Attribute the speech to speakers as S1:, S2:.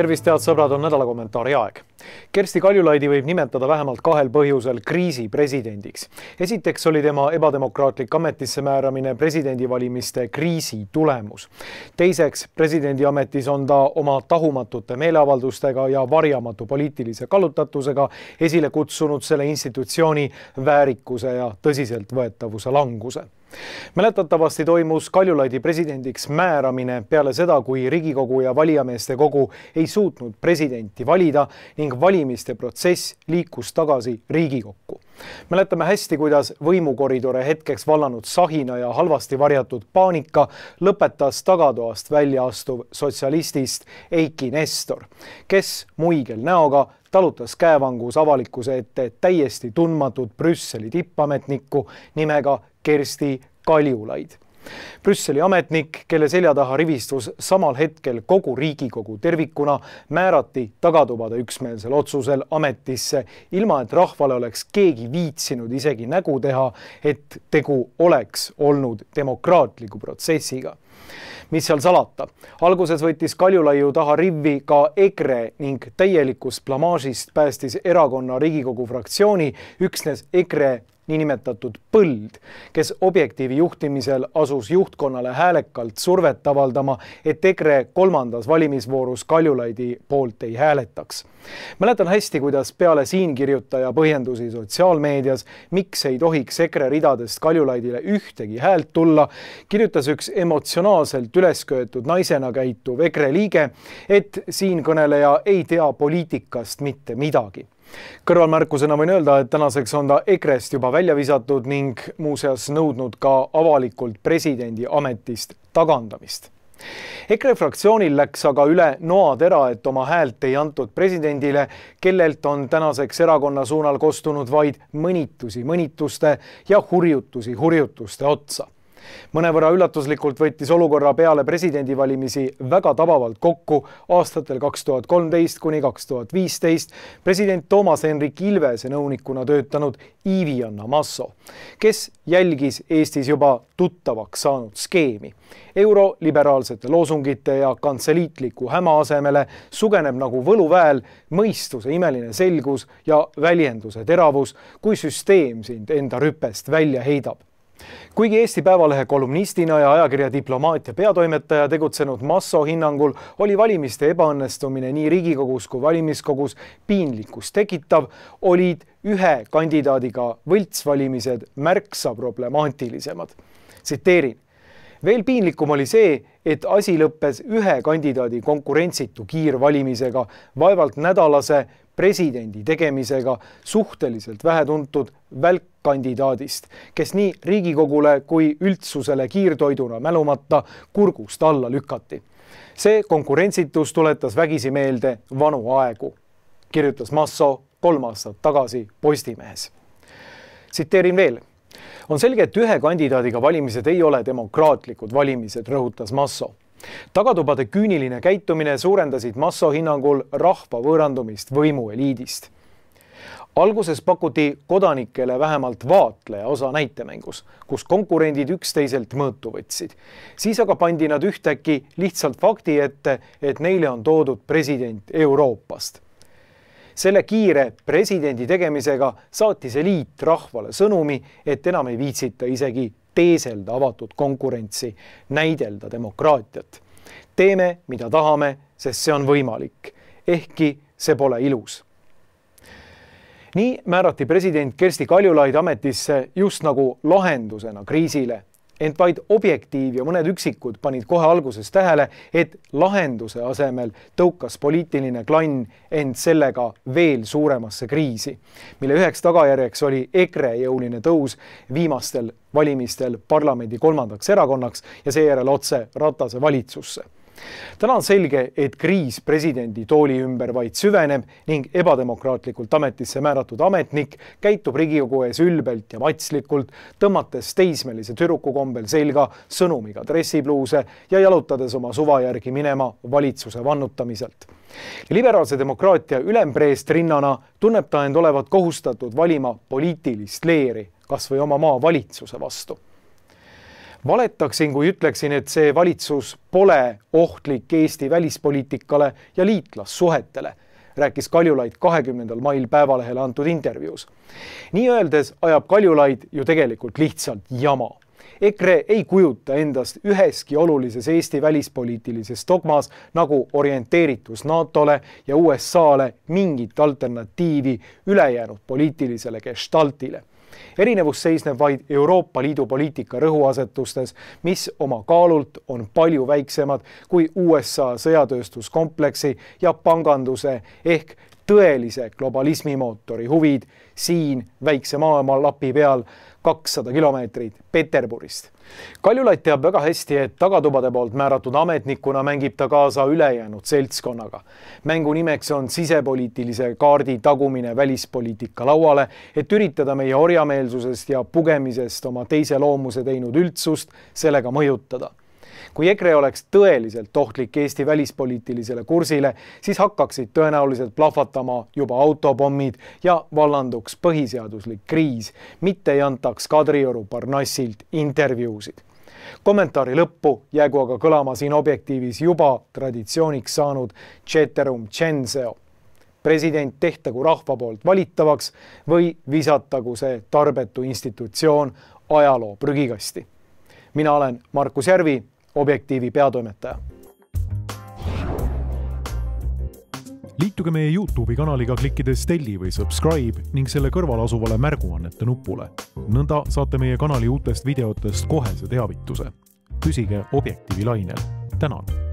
S1: tervist, head sõbrad, on nädala kommentaari aeg. Kersti Kaljulaidi võib nimetada vähemalt kahel põhjusel kriisi presidendiks. esiteks oli tema ebademokraatlik ametisse määramine presidendivalimiste kriisi tulemus. teiseks, presidendi ametis on ta oma tahumatute meeleavaldustega ja varjamatu poliitilise kallutatusega esile kutsunud selle institutsiooni väärikuse ja tõsiseltvõetavuse languse mäletatavasti toimus Kaljulaidi presidendiks määramine peale seda, kui Riigikogu ja valijameeste kogu ei suutnud presidenti valida ning valimiste protsess liikus tagasi Riigikokku mäletame hästi, kuidas võimukoridore hetkeks vallanud sahina ja halvasti varjatud paanika lõpetas tagatoast välja astuv sotsialistist Eiki Nestor, kes muigel näoga talutas käevangus avalikkuse ette täiesti tundmatut Brüsseli tippametnikku nimega Kersti Kaljulaid. Brüsseli ametnik, kelle selja taha rivistus samal hetkel kogu Riigikogu tervikuna, määrati tagatubade üksmeelsel otsusel ametisse, ilma et rahvale oleks keegi viitsinud isegi nägu teha, et tegu oleks olnud demokraatliku protsessiga mis seal salata. alguses võttis Kaljulaiu taha rivvi ka EKRE ning täielikust blamaažist päästis erakonna Riigikogu fraktsiooni üksnes EKRE niinimetatud põld, kes objektiivi juhtimisel asus juhtkonnale häälekalt survet avaldama, et EKRE kolmandas valimisvoorus Kaljulaidi poolt ei hääletaks. mäletan hästi, kuidas peale siinkirjutaja põhjendusi sotsiaalmeedias, miks ei tohiks EKRE ridadest Kaljulaidile ühtegi häält tulla, kirjutas üks emotsionaalselt ülesköetud naisena käituv EKRE liige, et siinkõneleja ei tea poliitikast mitte midagi kõrvalmärkusena võin öelda, et tänaseks on ta EKRE-st juba välja visatud ning muuseas nõudnud ka avalikult presidendi ametist tagandamist EKRE fraktsioonil läks aga üle noatera, et oma häält ei antud presidendile, kellelt on tänaseks erakonna suunal kostunud vaid mõnitusi mõnituste ja hurjutusi hurjutuste otsa mõnevõrra üllatuslikult võttis olukorra peale presidendivalimisi väga tabavalt kokku aastatel kaks tuhat kolmteist kuni kaks tuhat viisteist president Toomas Hendrik Ilvese nõunikuna töötanud Ivi-Anna Masso, kes jälgis Eestis juba tuttavaks saanud skeemi. euro liberaalsete loosungite ja kantseliitliku häma asemele sugeneb nagu võluväel mõistuse imeline selgus ja väljenduse teravus, kui süsteem sind enda rüpest välja heidab kuigi Eesti Päevalehe kolumnistina ja ajakirja Diplomaatia peatoimetaja tegutsenud Masso hinnangul oli valimiste ebaõnnestumine nii Riigikogus kui valimiskogus piinlikkust tekitav, olid ühe kandidaadiga võltsvalimised märksa problemaatilisemad. tsiteerin veel piinlikum oli see, et asi lõppes ühe kandidaadi konkurentsitu kiirvalimisega, vaevalt nädalase presidendi tegemisega suhteliselt vähetuntud välkkandidaadist, kes nii Riigikogule kui üldsusele kiirtoiduna mälumata kurgust alla lükati. see konkurentsitus tuletas vägisi meelde vanu aegu, kirjutas Masso kolm aastat tagasi Postimehes. tsiteerin veel on selge, et ühe kandidaadiga valimised ei ole demokraatlikud valimised, rõhutas Masso tagatubade küüniline käitumine suurendasid Masso hinnangul rahva võõrandumist võimueliidist. alguses pakuti kodanikele vähemalt vaatleja osa näitemängus, kus konkurendid üksteiselt mõõtu võtsid. siis aga pandi nad ühtäkki lihtsalt fakti ette, et neile on toodud president Euroopast selle kiire presidendi tegemisega saatis eliit rahvale sõnumi, et enam ei viitsita isegi teeselda avatud konkurentsi, näidelda demokraatiat. teeme, mida tahame, sest see on võimalik, ehkki see pole ilus nii määrati president Kersti Kaljulaid ametisse just nagu lahendusena kriisile ent vaid objektiiv ja mõned üksikud panid kohe alguses tähele, et lahenduse asemel tõukas poliitiline klann end sellega veel suuremasse kriisi, mille üheks tagajärjeks oli EKRE jõuline tõus viimastel valimistel parlamendi kolmandaks erakonnaks ja seejärel otse Ratase valitsusse täna on selge, et kriis presidendi tooli ümber vaid süveneb ning ebademokraatlikult ametisse määratud ametnik käitub Riigikogu ees ülbelt ja matslikult, tõmmates teismelise tüdruku kombel selga sõnumiga dressipluuse ja jalutades oma suva järgi minema valitsuse vannutamiselt. liberaalse demokraatia ülempreest rinnana tunneb ta end olevat kohustatud valima poliitilist leeri kas või oma maa valitsuse vastu valetaksin, kui ütleksin, et see valitsus pole ohtlik Eesti välispoliitikale ja liitlassuhetele, rääkis Kaljulaid kahekümnendal mail Päevalehele antud intervjuus. nii öeldes ajab Kaljulaid ju tegelikult lihtsalt jama EKRE ei kujuta endast üheski olulises Eesti välispoliitilises dogmas nagu orienteeritus NATO-le ja USA-le mingit alternatiivi ülejäänud poliitilisele gestaltile erinevus seisneb vaid Euroopa Liidu poliitika rõhuasetustes, mis oma kaalult on palju väiksemad kui USA sõjatööstuskompleksi ja panganduse ehk tõelise globalismi mootori huvid siin väikse maailma lapi peal kakssada kilomeetrit Peterburist. Kaljulaid teab väga hästi, et tagatubade poolt määratud ametnikuna mängib ta kaasa ülejäänud seltskonnaga. mängu nimeks on sisepoliitilise kaardi tagumine välispoliitika lauale, et üritada meie orjameelsusest ja pugemisest oma teise loomuse teinud üldsust sellega mõjutada kui EKRE oleks tõeliselt ohtlik Eesti välispoliitilisele kursile, siis hakkaksid tõenäoliselt plahvatama juba autopommid ja vallanduks põhiseaduslik kriis, mitte ei antaks Kadrioru Parnassilt intervjuusid kommentaari lõppu jäägu aga kõlama siin Objektiivis juba traditsiooniks saanud Ceterum censeo. president tehtagu rahva poolt valitavaks või visatagu see tarbetu institutsioon ajaloo prügikasti. mina olen Markus Järvi Objektiivi peatoimetaja. liituge meie Youtube'i kanaliga, klikkides telli või subscribe ning selle kõrval asuvale märguannete nupule. nõnda saate meie kanali uutest videotest kohese teavituse. püsige Objektiivi lainel. tänan